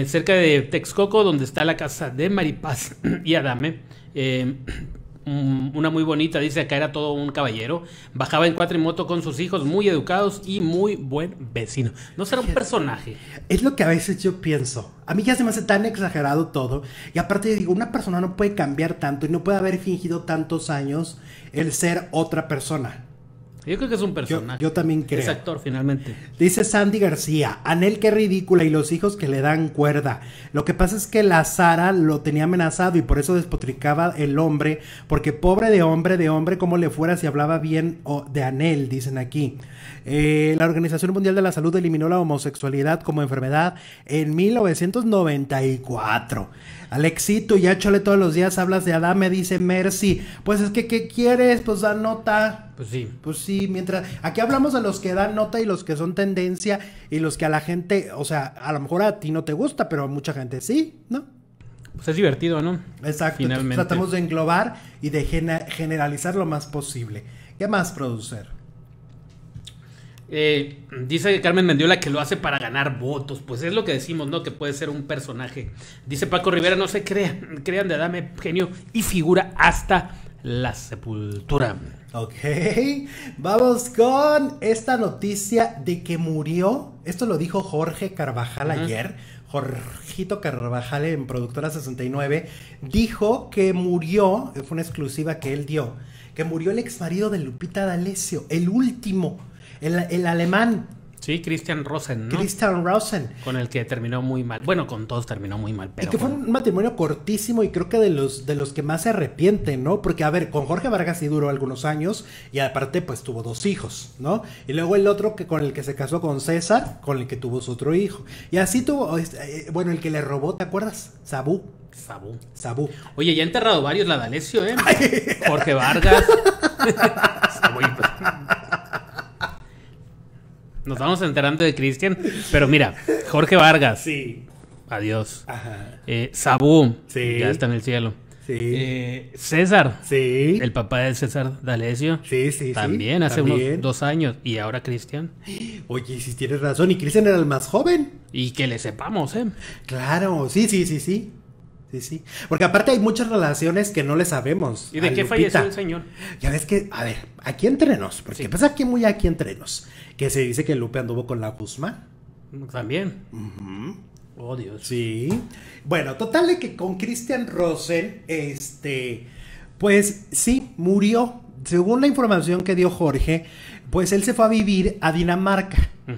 cerca de Texcoco, donde está la casa de Maripaz y Adame. una muy bonita, dice acá era todo un caballero. Bajaba en cuatrimoto con sus hijos, muy educados y muy buen vecino. No será un personaje. Es lo que a veces yo pienso. A mí ya se me hace tan exagerado todo. Y aparte digo, una persona no puede cambiar tanto y no puede haber fingido tantos años el ser otra persona. Yo creo que es un personaje. Yo, también creo. Es actor, finalmente. Dice Sandy García, Anel qué ridícula y los hijos que le dan cuerda. Lo que pasa es que la Sara lo tenía amenazado y por eso despotricaba el hombre, porque pobre de hombre, de hombre, como le fuera si hablaba bien o de Anel, dicen aquí. Eh, la Organización Mundial de la Salud eliminó la homosexualidad como enfermedad en 1994. Alexito, ya chole todos los días hablas de Adame, dice Mercy. Pues es que, ¿qué quieres? Pues da nota. Pues sí. Pues sí, mientras. Aquí hablamos de los que dan nota y los que son tendencia y los que a la gente, o sea, a lo mejor a ti no te gusta, pero a mucha gente sí, ¿no? Pues es divertido, ¿no? Exacto. tratamos de englobar y de generalizar lo más posible. ¿Qué más, producir? Eh, dice Carmen Mendiola que lo hace para ganar votos. Pues es lo que decimos, ¿no? Que puede ser un personaje. Dice Paco Rivera, no se crean, crean de dame genio y figura hasta la sepultura. Ok, vamos con esta noticia de que murió. Esto lo dijo Jorge Carvajal ayer. Jorgito Carvajal en Productora 69 dijo que murió, fue una exclusiva que él dio, que murió el ex marido de Lupita D'Alessio, el último el, alemán. Sí, Christian Rosen, Christian Rosen. Con el que terminó muy mal. Bueno, con todos terminó muy mal, pero. que fue un matrimonio cortísimo y creo que de los, de los que más se arrepienten, ¿no? Porque, a ver, con Jorge Vargas sí duró algunos años y aparte, pues tuvo dos hijos, ¿no? Y luego el otro que, con el que se casó con César, con el que tuvo su otro hijo. Y así tuvo, eh, bueno, el que le robó, ¿te acuerdas? Sabú. Sabú. Sabú. Oye, ya ha enterrado varios, la ¿eh? Jorge Vargas. Sabú. Pues, nos vamos enterando de Cristian. Pero mira, Jorge Vargas. Sí. Adiós. Ajá. Eh, Sabú. Ya está en el cielo. Sí. Eh, César. Sí. El papá de César D'Alessio. Sí, sí. También hace unos dos años. Y ahora Cristian. Oye, si tienes razón. Y Cristian era el más joven. Y que le sepamos, ¿eh? Claro, sí, sí, sí, sí. Sí, sí. Porque aparte hay muchas relaciones que no le sabemos. ¿Y de qué falleció el señor? Ya ves que, a ver, aquí entrenos, porque pasa pues que muy aquí entrenos, que se dice que Lupe anduvo con la Guzmán. Mm, también. Uh Oh, Dios. Sí. Bueno, total de que con Christian Rosen, este, pues sí, murió. Según la información que dio Jorge, pues él se fue a vivir a Dinamarca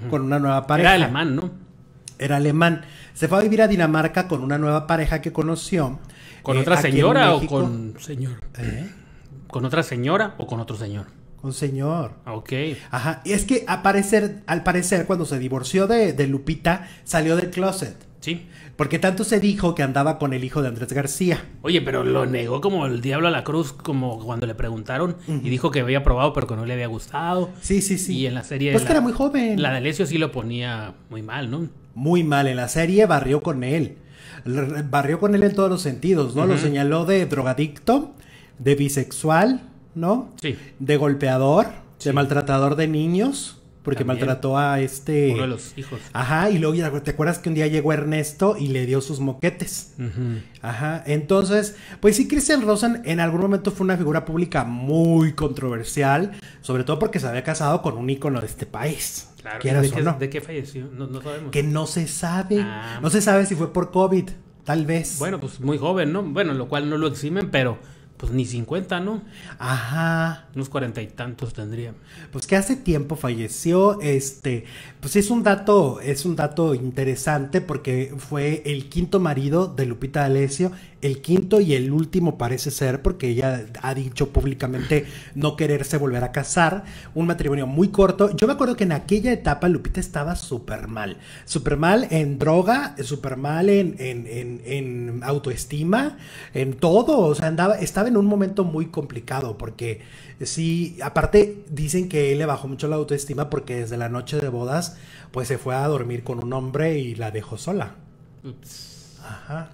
con una nueva pareja. Era alemán, ¿no? era alemán. Se fue a vivir a Dinamarca con una nueva pareja que conoció. ¿Con eh, otra señora o con señor? ¿Eh? ¿Con otra señora o con otro señor? Con señor. Ah, ok. Ajá. Y es que a parecer, al parecer, cuando se divorció de, Lupita, salió del closet. Sí. Porque tanto se dijo que andaba con el hijo de Andrés García. Oye, pero lo negó como el diablo a la cruz, como cuando le preguntaron y dijo que había probado, pero que no le había gustado. Sí, sí, sí. Y en la serie. Pues era muy joven. La de Lesio sí lo ponía muy mal, ¿no? muy mal en la serie, barrió con él. Barrió con él en todos los sentidos, ¿no? Lo señaló de drogadicto, de bisexual, ¿no? Sí. De golpeador, de maltratador de niños. Porque maltrató a este. Uno de los hijos. Ajá, y luego te acuerdas que un día llegó Ernesto y le dio sus moquetes. Ajá, entonces, pues sí, Christian Rosen en algún momento fue una figura pública muy controversial, sobre todo porque se había casado con un ícono de este país, Claro, ¿de, qué, falleció? No, sabemos. Que no se sabe. Ah. no se sabe si fue por COVID, tal vez. Bueno, pues muy joven, ¿no? Bueno, lo cual no lo eximen, pero pues ni 50, ¿no? Ajá. Unos cuarenta y tantos tendría. Pues que hace tiempo falleció. Este, pues es un dato, es un dato interesante porque fue el quinto marido de Lupita D'Alessio, el quinto y el último parece ser, porque ella ha dicho públicamente no quererse volver a casar. Un matrimonio muy corto. Yo me acuerdo que en aquella etapa Lupita estaba súper mal. Súper mal en droga, súper mal en, en, en autoestima, en todo. O sea, andaba, estaba en un momento muy complicado porque eh, sí, aparte dicen que él le bajó mucho la autoestima porque desde la noche de bodas pues se fue a dormir con un hombre y la dejó sola. Ajá.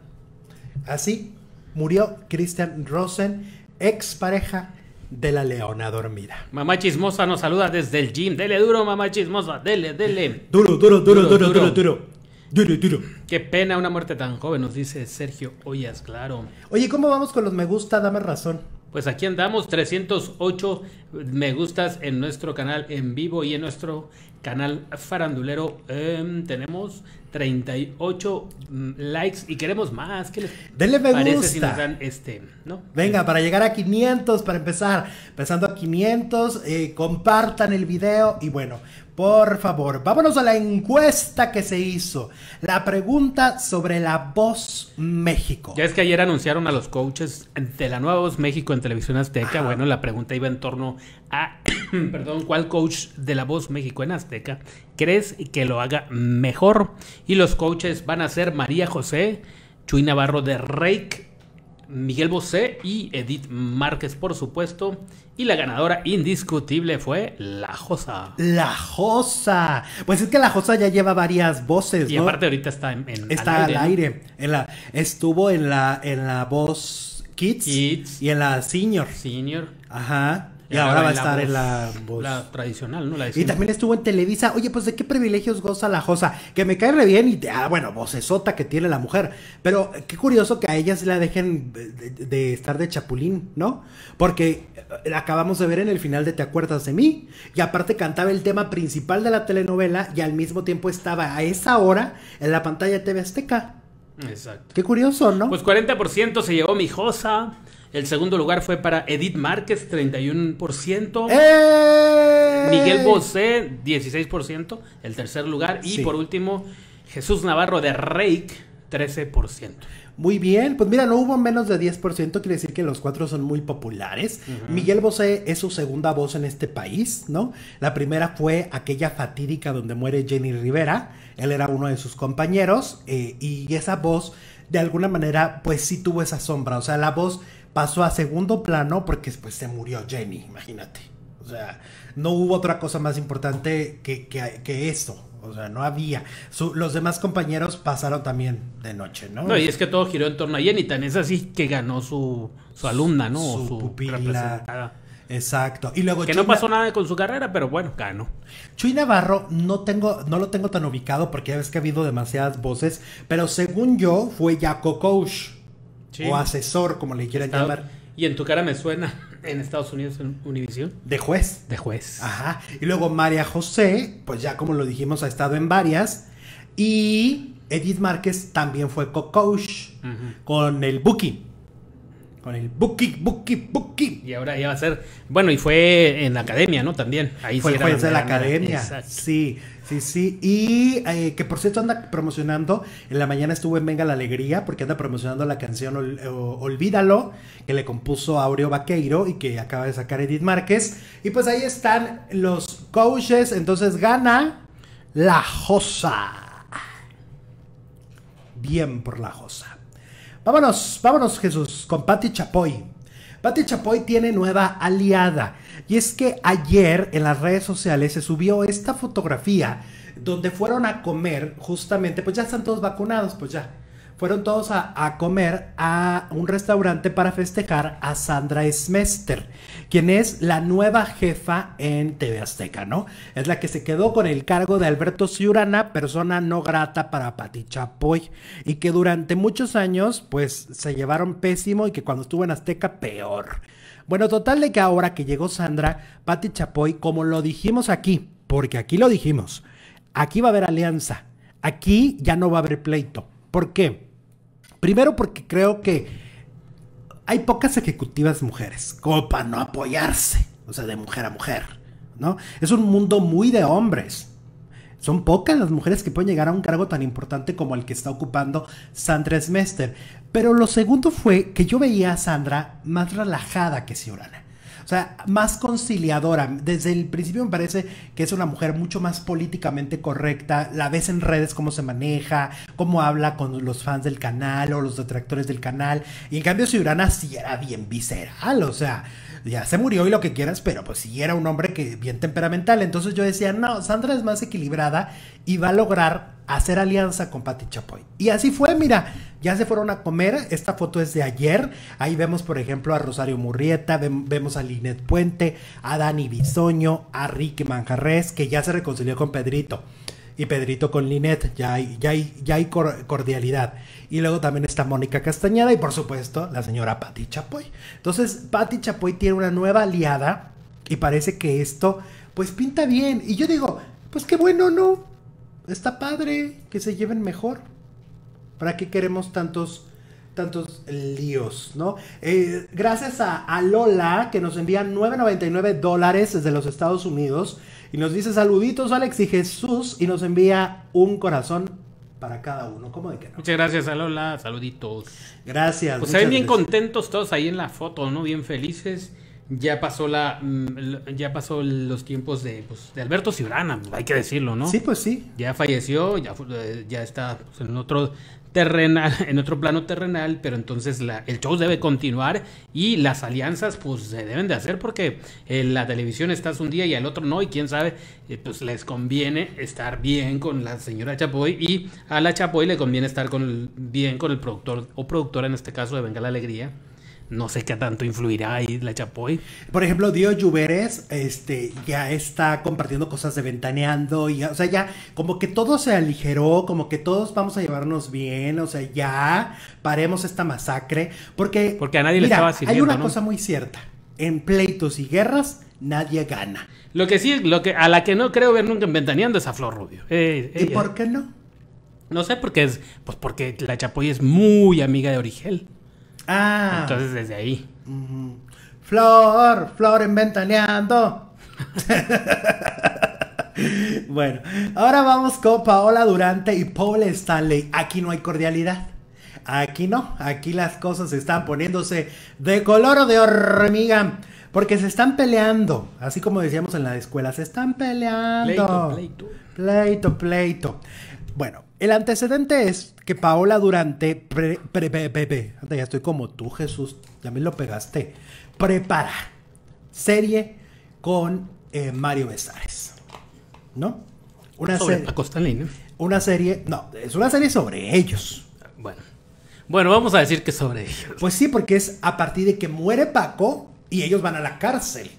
Así murió Christian Rosen, ex pareja de la leona dormida. Mamá chismosa nos saluda desde el gym. Dele duro, mamá chismosa. Dele, dele. duro, duro, duro, duro, duro. duro. Qué pena una muerte tan joven, nos dice Sergio Ollas, claro. Oye, ¿cómo vamos con los me gusta? Dame razón. Pues aquí andamos, 308 me gustas en nuestro canal en vivo y en nuestro canal farandulero. Em, tenemos 38 mm, likes y queremos más. ¿Qué Denle me gusta. este, ¿no? Venga, para llegar a 500, para empezar, empezando a 500, eh, compartan el video y bueno, por favor, vámonos a la encuesta que se hizo. La pregunta sobre la Voz México. Ya es que ayer anunciaron a los coaches de la nueva Voz México en Televisión Azteca. Bueno, la pregunta iba en torno a, perdón, ¿cuál coach de la Voz México en Azteca crees que lo haga mejor? Y los coaches van a ser María José, Chuy Navarro de Reik Miguel Bosé y Edith Márquez, por supuesto. Y la ganadora indiscutible fue La Josa. La Josa. Pues es que La Josa ya lleva varias voces. Y aparte ahorita está en, en está al aire. estuvo en la, en la voz Kids, y en la Senior. Senior. Ajá. Y, ahora, va a estar en la voz. La tradicional, ¿no? y también estuvo en Televisa. Oye, pues de qué privilegios goza la Josa. Que me cae re bien y, ah, bueno, vocesota que tiene la mujer. Pero qué curioso que a ellas la dejen de, estar de chapulín, ¿no? Porque eh, acabamos de ver en el final de Te acuerdas de mí. Y aparte cantaba el tema principal de la telenovela y al mismo tiempo estaba a esa hora en la pantalla de TV Azteca. Exacto. Qué curioso, ¿no? Pues 40% se llevó mi Josa. El segundo lugar fue para Edith Márquez, 31%. ¡Eh! Miguel Bosé, 16%. El tercer lugar. Y por último, Jesús Navarro de Reik, 13%. Muy bien, pues mira, no hubo menos de 10%, quiere decir que los cuatro son muy populares. Miguel Bosé es su segunda voz en este país, ¿no? La primera fue aquella fatídica donde muere Jenny Rivera, él era uno de sus compañeros eh, y esa voz de alguna manera pues sí tuvo esa sombra, o sea, la voz pasó a segundo plano porque después se murió Jenny, imagínate. O sea, no hubo otra cosa más importante que, que, eso. O sea, no había. los demás compañeros pasaron también de noche, ¿no? No, y es que todo giró en torno a Jenny. Tan es así que ganó su, alumna, ¿no? Su, pupila. Exacto. Y luego que no pasó nada con su carrera, pero bueno, ganó. Chuy Navarro no tengo, no lo tengo tan ubicado porque ya ves que ha habido demasiadas voces, pero según yo fue Jaco Coach o asesor, como le quieran llamar. Y en tu cara me suena en Estados Unidos en Univision. De juez. De juez. Ajá. Y luego María José, pues ya como lo dijimos, ha estado en varias. Y Edith Márquez también fue co-coach con el Buki. Con el Buki, Buki, Buki. Y ahora ya va a ser. Bueno, y fue en la academia, ¿no? También. Ahí fue el juez de la, academia. Exacto. Sí. Sí, sí. Y eh, que por cierto anda promocionando. En la mañana estuvo en Venga la Alegría porque anda promocionando la canción Olvídalo que le compuso Aureo Vaqueiro y que acaba de sacar Edith Márquez. Y pues ahí están los coaches. Entonces gana la Josa. Bien por la Josa. Vámonos, vámonos Jesús con Patti Chapoy. Patti Chapoy tiene nueva aliada. Y es que ayer en las redes sociales se subió esta fotografía donde fueron a comer justamente, pues ya están todos vacunados, pues ya. Fueron todos a, comer a un restaurante para festejar a Sandra Smester, quien es la nueva jefa en TV Azteca, ¿no? Es la que se quedó con el cargo de Alberto Ciurana, persona no grata para Pati Chapoy, y que durante muchos años, pues se llevaron pésimo y que cuando estuvo en Azteca, peor. Bueno, total de que ahora que llegó Sandra, Patti Chapoy, como lo dijimos aquí, porque aquí lo dijimos, aquí va a haber alianza, aquí ya no va a haber pleito. ¿Por qué? Primero porque creo que hay pocas ejecutivas mujeres, como para no apoyarse, o sea, de mujer a mujer, ¿no? Es un mundo muy de hombres. Son pocas las mujeres que pueden llegar a un cargo tan importante como el que está ocupando Sandra Smester. Pero lo segundo fue que yo veía a Sandra más relajada que Ciurana. O sea, más conciliadora. Desde el principio me parece que es una mujer mucho más políticamente correcta. La ves en redes cómo se maneja, cómo habla con los fans del canal o los detractores del canal. Y en cambio, Ciurana sí era bien visceral. O sea, ya se murió y lo que quieras, pero pues sí era un hombre que bien temperamental. Entonces yo decía, no, Sandra es más equilibrada y va a lograr hacer alianza con Pati Chapoy. Y así fue, mira, ya se fueron a comer, esta foto es de ayer, ahí vemos por ejemplo a Rosario Murrieta, vemos a Linet Puente, a Dani Bisoño, a Ricky Manjarres, que ya se reconcilió con Pedrito y Pedrito con Linet, ya hay, ya ya cordialidad. Y luego también está Mónica Castañeda y por supuesto la señora Patti Chapoy. Entonces Patti Chapoy tiene una nueva aliada y parece que esto pues pinta bien. Y yo digo, pues qué bueno, ¿no? Está padre que se lleven mejor. ¿Para qué queremos tantos tantos líos, ¿no? Eh, gracias a, a, Lola, que nos envía 9.99 dólares desde los Estados Unidos y nos dice saluditos Alex y Jesús y nos envía un corazón para cada uno. ¿Cómo de Muchas gracias, Alola. Saluditos. Gracias. Pues se ven bien contentos todos ahí en la foto, ¿no? Bien felices ya pasó la mm, ya pasó los tiempos de, pues, de Alberto Ciurana, hay que decirlo, ¿no? Sí, pues sí. Ya falleció, ya, eh, ya está pues, en otro terrenal, en otro plano terrenal, pero entonces la, el show debe continuar y las alianzas pues se deben de hacer porque en eh, la televisión estás un día y al otro no y quién sabe, eh, pues les conviene estar bien con la señora Chapoy y a la Chapoy le conviene estar con bien con el productor o productora en este caso de Venga la Alegría no sé qué tanto influirá ahí la Chapoy. Por ejemplo, Dio Lluveres este, ya está compartiendo cosas de ventaneando, y, o sea, ya como que todo se aligeró, como que todos vamos a llevarnos bien, o sea, ya paremos esta masacre, porque... Porque a nadie le estaba sirviendo, Hay una cosa muy cierta, en pleitos y guerras nadie gana. Lo que sí, lo que, a la que no creo ver nunca en ventaneando es a Flor Rubio. Eh, ¿Y por qué no? No sé, porque es, pues porque la Chapoy es muy amiga de Origel. Ah. Entonces desde ahí. Flor, Flor inventaneando bueno, ahora vamos con Paola Durante y Paul Stanley. Aquí no hay cordialidad. Aquí no, aquí las cosas están poniéndose de color o de hormiga. Porque se están peleando, así como decíamos en la escuela, se están peleando. Pleito, pleito. Pleito, pleito. Bueno, el antecedente es que Paola Durante, pre, pre, ya estoy como tú Jesús, ya me lo pegaste, prepara serie con eh, Mario Besares, ¿no? Una sobre serie, Paco Stanley, Una serie, no, es una serie sobre ellos. Bueno, bueno, vamos a decir que sobre ellos. Pues sí, porque es a partir de que muere Paco y ellos van a la cárcel.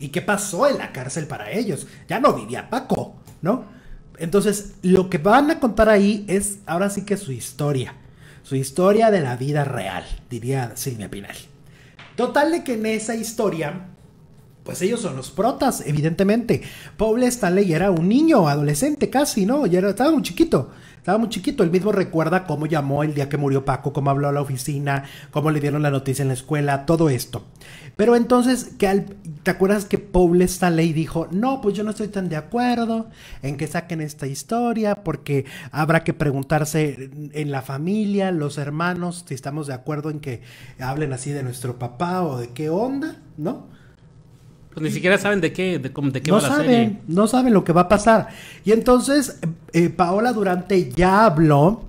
¿Y qué pasó en la cárcel para ellos? Ya no vivía Paco, ¿no? Entonces, lo que van a contar ahí es ahora sí que su historia. Su historia de la vida real, diría Silvia Pinal. Total de que en esa historia, pues ellos son los protas, evidentemente. Paul Stanley era un niño, adolescente casi, ¿no? Ya era, estaba un chiquito. Estaba muy chiquito. Él mismo recuerda cómo llamó el día que murió Paco, cómo habló a la oficina, cómo le dieron la noticia en la escuela, todo esto. Pero entonces, ¿te acuerdas que Paul Stanley dijo, no, pues yo no estoy tan de acuerdo en que saquen esta historia porque habrá que preguntarse en la familia, los hermanos, si estamos de acuerdo en que hablen así de nuestro papá o de qué onda, ¿no? Pues ni siquiera saben de qué, de, de qué no va saben, la No saben lo que va a pasar. Y entonces eh, Paola Durante ya habló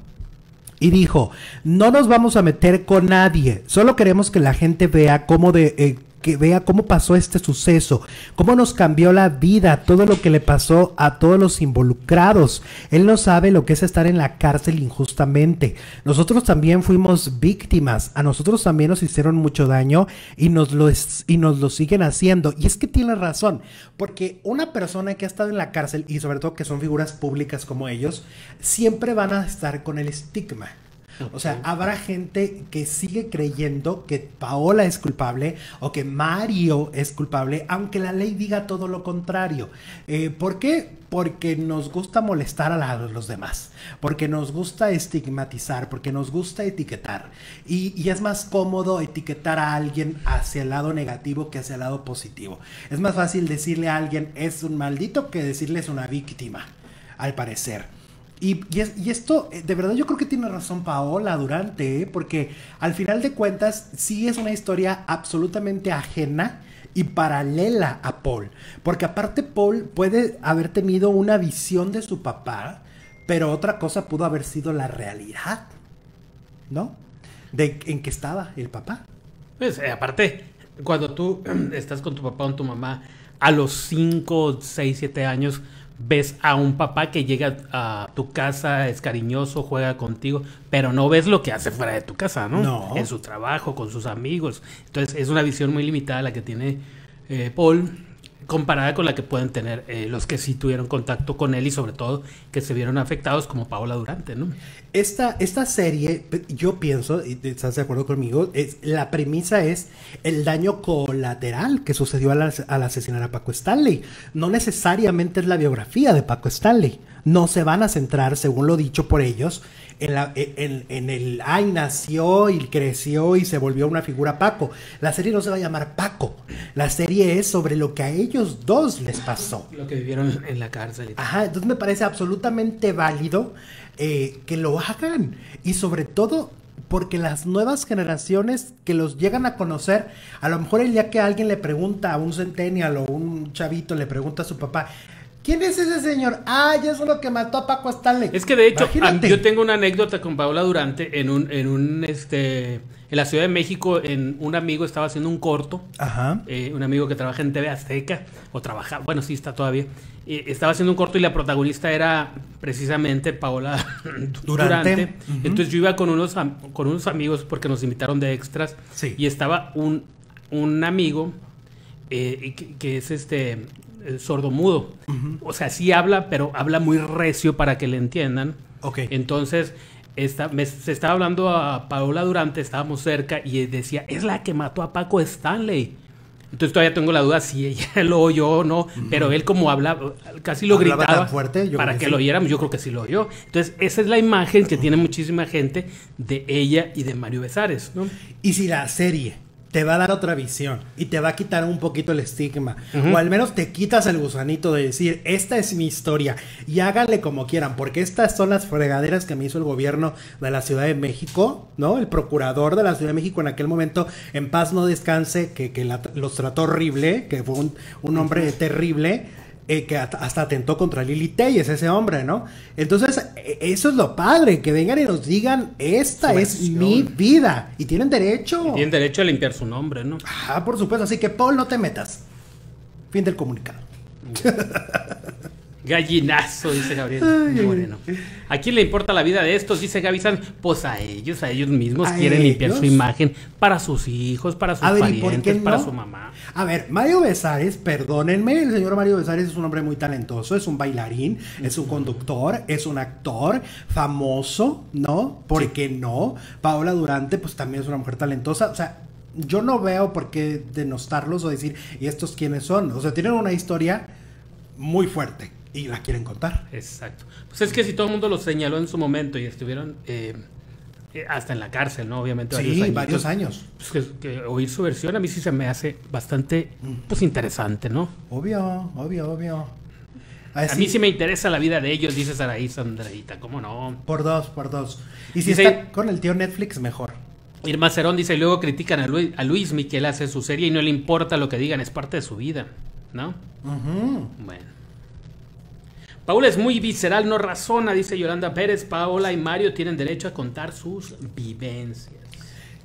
y dijo, no nos vamos a meter con nadie, solo queremos que la gente vea cómo de... Eh, que vea cómo pasó este suceso, cómo nos cambió la vida, todo lo que le pasó a todos los involucrados. Él no sabe lo que es estar en la cárcel injustamente. Nosotros también fuimos víctimas, a nosotros también nos hicieron mucho daño y nos lo, y nos lo siguen haciendo. Y es que tiene razón, porque una persona que ha estado en la cárcel y sobre todo que son figuras públicas como ellos, siempre van a estar con el estigma. O sea, habrá gente que sigue creyendo que Paola es culpable o que Mario es culpable, aunque la ley diga todo lo contrario. Eh, ¿Por qué? Porque nos gusta molestar a, los demás, porque nos gusta estigmatizar, porque nos gusta etiquetar. Y, y es más cómodo etiquetar a alguien hacia el lado negativo que hacia el lado positivo. Es más fácil decirle a alguien es un maldito que decirle es una víctima, al parecer. Y, esto, eh, de verdad yo creo que tiene razón Paola Durante, ¿eh? porque al final de cuentas sí es una historia absolutamente ajena y paralela a Paul. Porque aparte Paul puede haber tenido una visión de su papá, pero otra cosa pudo haber sido la realidad, ¿no? De en que estaba el papá. Pues eh, aparte, cuando tú estás con tu papá o tu mamá a los 5, 6, 7 años, ves a un papá que llega a tu casa, es cariñoso, juega contigo, pero no ves lo que hace fuera de tu casa, ¿no? no. En su trabajo, con sus amigos. Entonces es una visión muy limitada la que tiene eh, Paul comparada con la que pueden tener eh, los que sí tuvieron contacto con él y sobre todo que se vieron afectados como Paola Durante, ¿no? Esta, serie, yo pienso, y estás de acuerdo conmigo, es, la premisa es el daño colateral que sucedió al, asesinar a Paco Stanley. No necesariamente es la biografía de Paco Stanley. No se van a centrar, según lo dicho por ellos, en, la, e, en el, ay, nació y creció y se volvió una figura Paco. La serie no se va a llamar Paco la serie es sobre lo que a ellos dos les pasó. Lo que vivieron en la cárcel. Ajá, entonces me parece absolutamente válido eh, que lo hagan. Y sobre todo porque las nuevas generaciones que los llegan a conocer, a lo mejor el día que alguien le pregunta a un centennial o un chavito le pregunta a su papá, ¿Quién es ese señor? Ah, ya es lo que mató a Paco Stanley. Es que de hecho, yo tengo una anécdota con Paola Durante en un, en un este en la Ciudad de México, en, un amigo estaba haciendo un corto, Ajá. Eh, un amigo que trabaja en TV Azteca, o trabaja... bueno, sí está todavía, estaba haciendo un corto y la protagonista era precisamente Paola Durante. Entonces yo iba con unos, con unos amigos porque nos invitaron de extras sí. y estaba un, un amigo eh, que, es este eh, sordo mudo. O sea, sí habla, pero habla muy recio para que le entiendan. Ok. Entonces, se estaba hablando a Paola Durante, estábamos cerca, y decía, es la que mató a Paco Stanley. Entonces todavía tengo la duda si ella lo oyó o no, pero él como habla, casi lo gritaba fuerte, para que, lo oyéramos, yo creo que sí lo oyó. Entonces esa es la imagen que tiene muchísima gente de ella y de Mario Besares. Y si la serie te va a dar otra visión y te va a quitar un poquito el estigma. O al menos te quitas el gusanito de decir, esta es mi historia y háganle como quieran, porque estas son las fregaderas que me hizo el gobierno de la Ciudad de México, ¿no? El procurador de la Ciudad de México en aquel momento, en paz no descanse, que, los trató horrible, que fue un, hombre terrible. Eh, que hasta atentó contra Lili es ese hombre, ¿no? Entonces, e-, eso es lo padre, que vengan y nos digan, esta es mi vida. Y tienen derecho. tienen derecho a limpiar su nombre, ¿no? Ah, por supuesto. Así que, Paul, no te metas. Fin del comunicado. Gallinazo, dice Gabriel Moreno. ¿A quién le importa la vida de estos? Dice Gaby Pues a ellos, a ellos mismos quieren limpiar su imagen para sus hijos, para sus parientes, para su mamá. A ver, Mario Besares, perdónenme, el señor Mario Besares es un hombre muy talentoso, es un bailarín, es un conductor, es un actor famoso, ¿no? ¿Por qué no? Paola Durante, pues también es una mujer talentosa. O sea, yo no veo por qué denostarlos o decir, ¿y estos quiénes son? O sea, tienen una historia muy fuerte y la quieren contar. Exacto. Pues es que si todo el mundo lo señaló en su momento y estuvieron eh, eh, hasta en la cárcel, ¿no? Obviamente. Varios sí, varios años. Pues que, oír su versión a mí sí se me hace bastante mm. pues interesante, ¿no? Obvio, obvio, obvio. a mí sí me interesa la vida de ellos, dice Saraí Sandreita, ¿cómo no? Por dos, por dos. Y si está con el tío Netflix, mejor. Irma Cerón dice, luego critican a Luis, a Luis Miquel hace su serie y no le importa lo que digan, es parte de su vida, ¿no? Bueno. Paola es muy visceral, no razona, dice Yolanda Pérez. Paola y Mario tienen derecho a contar sus vivencias.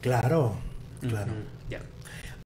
Claro, claro.